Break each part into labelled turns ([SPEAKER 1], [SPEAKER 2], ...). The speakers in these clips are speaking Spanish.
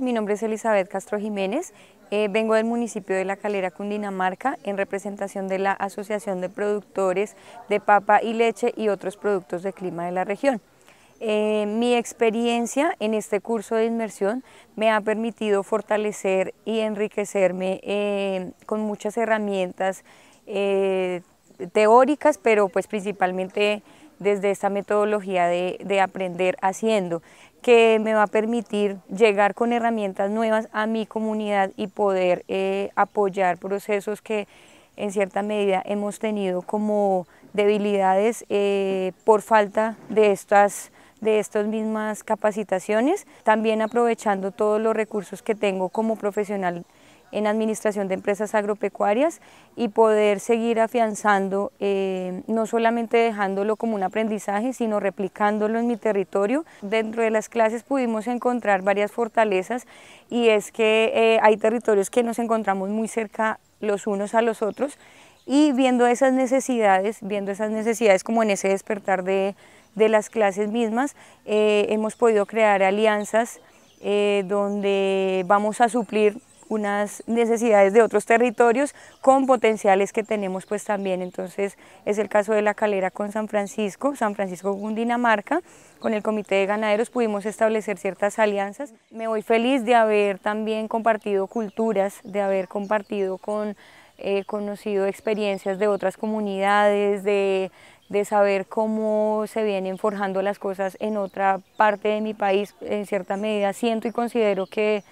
[SPEAKER 1] Mi nombre es Elizabeth Castro Jiménez, eh, vengo del municipio de La Calera, Cundinamarca, en representación de la Asociación de Productores de Papa y Leche y otros productos de clima de la región. Eh, mi experiencia en este curso de inmersión me ha permitido fortalecer y enriquecerme eh, con muchas herramientas teóricas, pero pues principalmente desde esta metodología de, aprender haciendo, que me va a permitir llegar con herramientas nuevas a mi comunidad y poder eh, apoyar procesos que en cierta medida hemos tenido como debilidades eh, por falta de estas de estas mismas capacitaciones, también aprovechando todos los recursos que tengo como profesional en administración de empresas agropecuarias y poder seguir afianzando, eh, no solamente dejándolo como un aprendizaje, sino replicándolo en mi territorio. Dentro de las clases pudimos encontrar varias fortalezas y es que eh, hay territorios que nos encontramos muy cerca los unos a los otros y viendo esas necesidades, viendo esas necesidades como en ese despertar de, de las clases mismas, eh, hemos podido crear alianzas donde vamos a suplir unas necesidades de otros territorios con potenciales que tenemos pues también. Entonces es el caso de la calera con San Francisco, San Francisco con Dinamarca con el Comité de Ganaderos pudimos establecer ciertas alianzas. Me voy feliz de haber también compartido culturas, de haber compartido con eh, conocido experiencias de otras comunidades, de, de, saber cómo se vienen forjando las cosas en otra parte de mi país. En cierta medida siento y considero que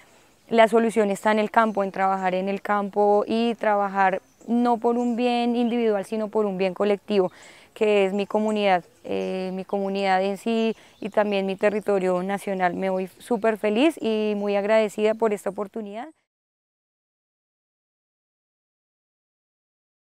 [SPEAKER 1] la solución está en el campo, en trabajar en el campo y trabajar no por un bien individual, sino por un bien colectivo, que es mi comunidad. Eh, mi comunidad en sí y también mi territorio nacional. Me voy súper feliz y muy agradecida por esta oportunidad.